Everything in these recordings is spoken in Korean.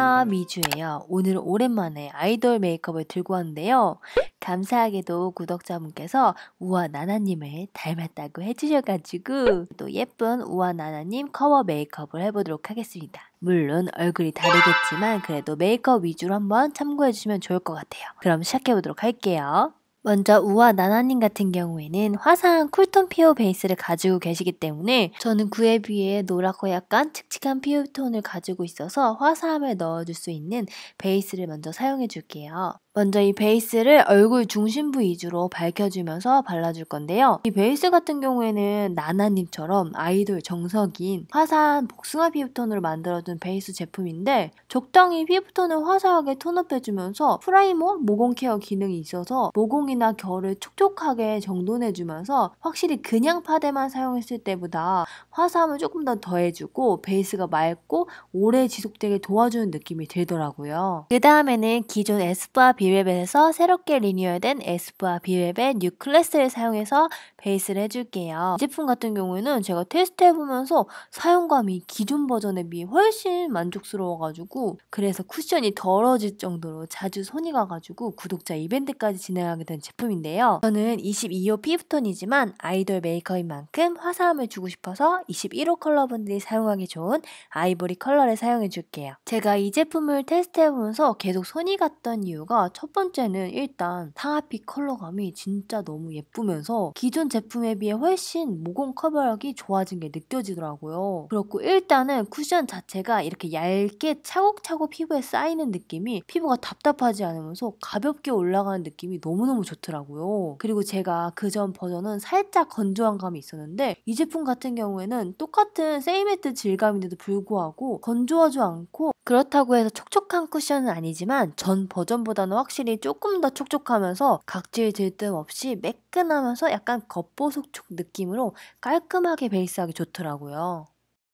안녕하세요. 미주예요. 오늘 오랜만에 아이돌 메이크업을 들고 왔는데요. 감사하게도 구독자분께서 우아나나님을 닮았다고 해주셔가지고 또 예쁜 우아나나님 커버 메이크업을 해보도록 하겠습니다. 물론 얼굴이 다르겠지만 그래도 메이크업 위주로 한번 참고해주시면 좋을 것 같아요. 그럼 시작해보도록 할게요. 먼저 우와 나나님 같은 경우에는 화사한 쿨톤 피오 베이스를 가지고 계시기 때문에 저는 그에 비해 노랗고 약간 칙칙한 피오톤을 가지고 있어서 화사함을 넣어줄 수 있는 베이스를 먼저 사용해 줄게요. 먼저 이 베이스를 얼굴 중심부 위주로 밝혀주면서 발라줄 건데요. 이 베이스 같은 경우에는 나나님처럼 아이돌 정석인 화사한 복숭아 피부톤으로 만들어준 베이스 제품인데 적당히 피부톤을 화사하게 톤업해주면서 프라이머 모공 케어 기능이 있어서 모공이나 결을 촉촉하게 정돈해주면서 확실히 그냥 파데만 사용했을 때보다 화사함을 조금 더 더해주고 베이스가 맑고 오래 지속되게 도와주는 느낌이 들더라고요. 그 다음에는 기존 에스쁘아 비웹에서 새롭게 리뉴얼된 에스쁘아 비웹의 뉴 클래스를 사용해서 베이스를 해줄게요. 이 제품 같은 경우에는 제가 테스트해보면서 사용감이 기존 버전에 비해 훨씬 만족스러워가지고 그래서 쿠션이 더러워질 정도로 자주 손이 가가지고 구독자 이벤트까지 진행하게 된 제품인데요. 저는 22호 피부톤이지만 아이돌 메이커인 만큼 화사함을 주고 싶어서 21호 컬러분들이 사용하기 좋은 아이보리 컬러를 사용해줄게요. 제가 이 제품을 테스트해보면서 계속 손이 갔던 이유가 첫 번째는 일단 상아빛 컬러감이 진짜 너무 예쁘면서 기존 제품에 비해 훨씬 모공 커버력이 좋아진 게 느껴지더라고요. 그렇고 일단은 쿠션 자체가 이렇게 얇게 차곡차곡 피부에 쌓이는 느낌이 피부가 답답하지 않으면서 가볍게 올라가는 느낌이 너무너무 좋더라고요. 그리고 제가 그전 버전은 살짝 건조한 감이 있었는데 이 제품 같은 경우에는 똑같은 세이매트 질감인데도 불구하고 건조하지 않고 그렇다고 해서 촉촉한 쿠션은 아니지만 전 버전보다는 확실히 조금 더 촉촉하면서 각질 들뜸 없이 매끈하면서 약간 겉보속촉 느낌으로 깔끔하게 베이스하기 좋더라고요.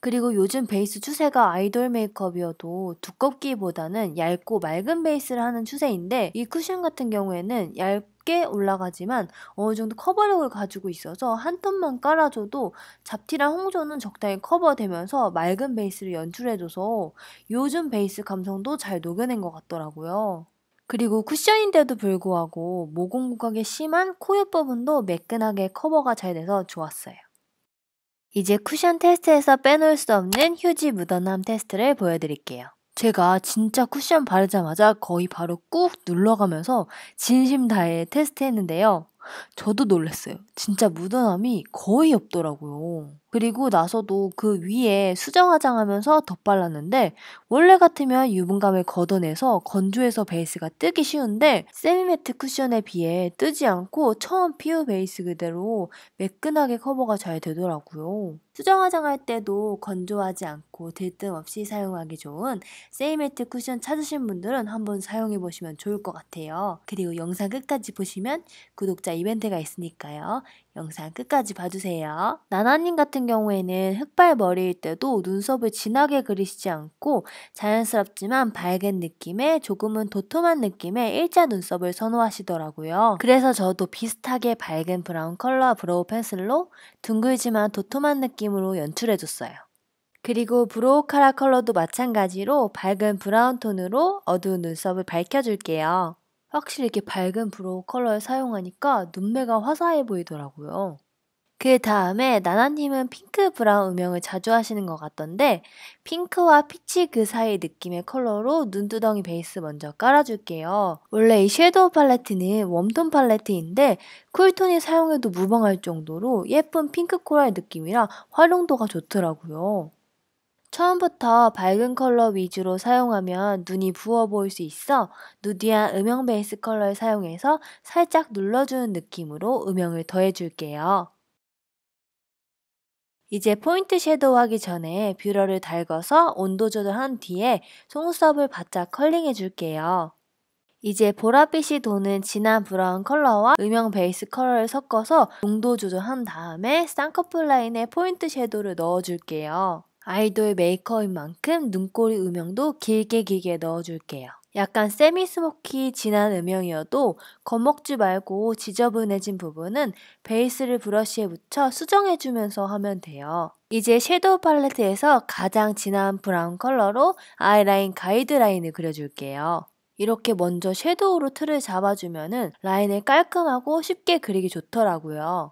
그리고 요즘 베이스 추세가 아이돌 메이크업이어도 두껍기보다는 얇고 맑은 베이스를 하는 추세인데 이 쿠션 같은 경우에는 얇게 올라가지만 어느 정도 커버력을 가지고 있어서 한 톤만 깔아줘도 잡티랑 홍조는 적당히 커버되면서 맑은 베이스를 연출해줘서 요즘 베이스 감성도 잘 녹여낸 것 같더라고요. 그리고 쿠션인데도 불구하고 모공부각이 심한 코 옆 부분도 매끈하게 커버가 잘 돼서 좋았어요. 이제 쿠션 테스트에서 빼놓을 수 없는 휴지 묻어남 테스트를 보여드릴게요. 제가 진짜 쿠션 바르자마자 거의 바로 꾹 눌러가면서 진심 다해 테스트했는데요. 저도 놀랐어요. 진짜 묻어남이 거의 없더라고요. 그리고 나서도 그 위에 수정화장하면서 덧발랐는데 원래 같으면 유분감을 걷어내서 건조해서 베이스가 뜨기 쉬운데 세미매트 쿠션에 비해 뜨지 않고 처음 피우 베이스 그대로 매끈하게 커버가 잘 되더라고요. 수정화장할 때도 건조하지 않고 들뜸 없이 사용하기 좋은 세이매트 쿠션 찾으신 분들은 한번 사용해보시면 좋을 것 같아요. 그리고 영상 끝까지 보시면 구독자 이벤트가 있으니까요. 영상 끝까지 봐주세요. 나나님 같은 경우에는 흑발 머리일 때도 눈썹을 진하게 그리시지 않고 자연스럽지만 밝은 느낌의 조금은 도톰한 느낌의 일자 눈썹을 선호하시더라고요. 그래서 저도 비슷하게 밝은 브라운 컬러 브로우 펜슬로 둥글지만 도톰한 느낌으로 연출해줬어요. 그리고 브로우 카라 컬러도 마찬가지로 밝은 브라운 톤으로 어두운 눈썹을 밝혀줄게요. 확실히 이렇게 밝은 브로우 컬러를 사용하니까 눈매가 화사해 보이더라고요. 그 다음에 나나님은 핑크 브라운 음영을 자주 하시는 것 같던데 핑크와 피치 그 사이 느낌의 컬러로 눈두덩이 베이스 먼저 깔아줄게요. 원래 이 섀도우 팔레트는 웜톤 팔레트인데 쿨톤이 사용해도 무방할 정도로 예쁜 핑크 코랄 느낌이라 활용도가 좋더라고요. 처음부터 밝은 컬러 위주로 사용하면 눈이 부어 보일 수 있어 누디한 음영 베이스 컬러를 사용해서 살짝 눌러주는 느낌으로 음영을 더해줄게요. 이제 포인트 섀도우 하기 전에 뷰러를 달궈서 온도 조절한 뒤에 속눈썹을 바짝 컬링해 줄게요. 이제 보랏빛이 도는 진한 브라운 컬러와 음영 베이스 컬러를 섞어서 농도 조절한 다음에 쌍꺼풀 라인에 포인트 섀도우를 넣어줄게요. 아이돌 메이커인 만큼 눈꼬리 음영도 길게 길게 넣어줄게요. 약간 세미스모키 진한 음영이어도 겉먹지 말고 지저분해진 부분은 베이스를 브러쉬에 묻혀 수정해주면서 하면 돼요. 이제 섀도우 팔레트에서 가장 진한 브라운 컬러로 아이라인 가이드라인을 그려줄게요. 이렇게 먼저 섀도우로 틀을 잡아주면 라인을 깔끔하고 쉽게 그리기 좋더라고요.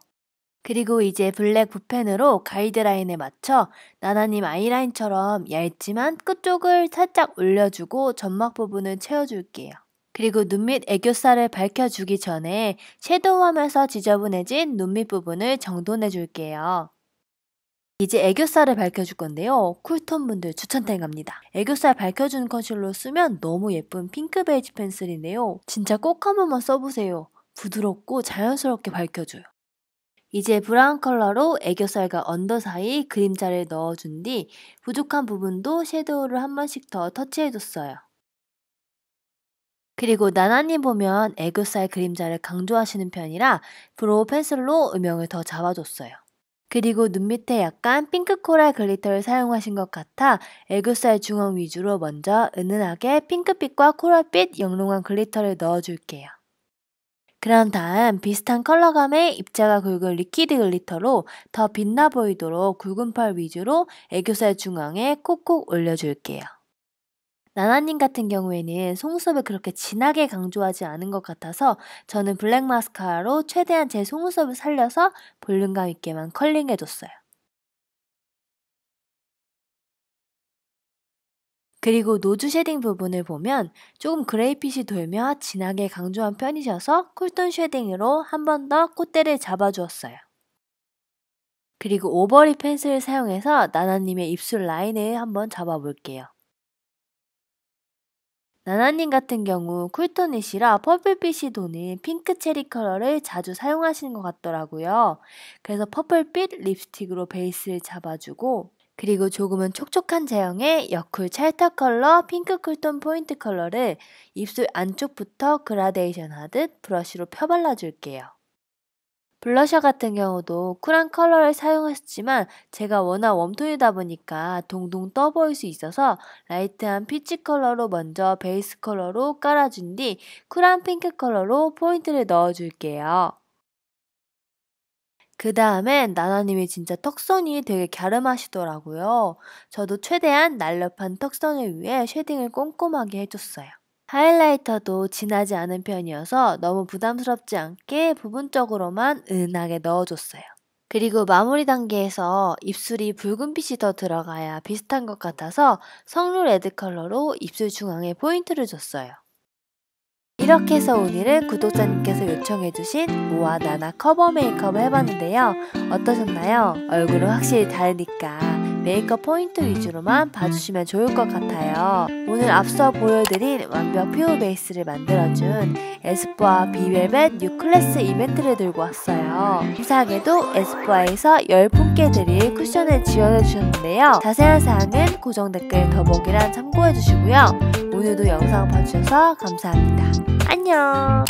그리고 이제 블랙 붓펜으로 가이드라인에 맞춰 나나님 아이라인처럼 얇지만 끝쪽을 살짝 올려주고 점막 부분을 채워줄게요. 그리고 눈밑 애교살을 밝혀주기 전에 섀도우하면서 지저분해진 눈밑 부분을 정돈해줄게요. 이제 애교살을 밝혀줄 건데요. 쿨톤 분들 추천템 갑니다. 애교살 밝혀주는 컨실러 쓰면 너무 예쁜 핑크 베이지 펜슬인데요. 진짜 꼭 한 번만 써보세요. 부드럽고 자연스럽게 밝혀줘요. 이제 브라운 컬러로 애교살과 언더 사이 그림자를 넣어준 뒤 부족한 부분도 섀도우를 한 번씩 더 터치해줬어요. 그리고 나나님 보면 애교살 그림자를 강조하시는 편이라 브로우 펜슬로 음영을 더 잡아줬어요. 그리고 눈 밑에 약간 핑크 코랄 글리터를 사용하신 것 같아 애교살 중앙 위주로 먼저 은은하게 핑크빛과 코랄빛 영롱한 글리터를 넣어줄게요. 그런 다음 비슷한 컬러감의 입자가 굵은 리퀴드 글리터로 더 빛나 보이도록 굵은 펄 위주로 애교살 중앙에 콕콕 올려줄게요. 나나님 같은 경우에는 속눈썹을 그렇게 진하게 강조하지 않은 것 같아서 저는 블랙 마스카라로 최대한 제 속눈썹을 살려서 볼륨감 있게만 컬링해줬어요. 그리고 노즈 쉐딩 부분을 보면 조금 그레이핏이 돌며 진하게 강조한 편이셔서 쿨톤 쉐딩으로 한 번 더 콧대를 잡아주었어요. 그리고 오버립 펜슬을 사용해서 나나님의 입술 라인을 한번 잡아볼게요. 나나님 같은 경우 쿨톤이시라 퍼플빛이 도는 핑크 체리 컬러를 자주 사용하시는 것 같더라고요. 그래서 퍼플빛 립스틱으로 베이스를 잡아주고 그리고 조금은 촉촉한 제형의 여쿨 찰떡 컬러 핑크 쿨톤 포인트 컬러를 입술 안쪽부터 그라데이션 하듯 브러쉬로 펴발라줄게요. 블러셔 같은 경우도 쿨한 컬러를 사용했지만 제가 워낙 웜톤이다 보니까 동동 떠 보일 수 있어서 라이트한 피치 컬러로 먼저 베이스 컬러로 깔아준 뒤 쿨한 핑크 컬러로 포인트를 넣어줄게요. 그 다음엔 나나님이 진짜 턱선이 되게 갸름하시더라고요. 저도 최대한 날렵한 턱선을 위해 쉐딩을 꼼꼼하게 해줬어요. 하이라이터도 진하지 않은 편이어서 너무 부담스럽지 않게 부분적으로만 은하게 넣어줬어요. 그리고 마무리 단계에서 입술이 붉은빛이 더 들어가야 비슷한 것 같아서 성루 레드 컬러로 입술 중앙에 포인트를 줬어요. 이렇게 해서 오늘은 구독자님께서 요청해주신 모아 나나 커버 메이크업을 해봤는데요. 어떠셨나요? 얼굴은 확실히 다르니까 메이크업 포인트 위주로만 봐주시면 좋을 것 같아요. 오늘 앞서 보여드린 완벽 퓨어 베이스를 만들어준 에스쁘아 비벨벳 뉴클래스 이벤트를 들고 왔어요. 이상에도 에스쁘아에서 10분께 드릴 쿠션을 지원해주셨는데요. 자세한 사항은 고정 댓글 더보기란 참고해주시고요. 오늘도 영상 봐주셔서 감사합니다. 안녕!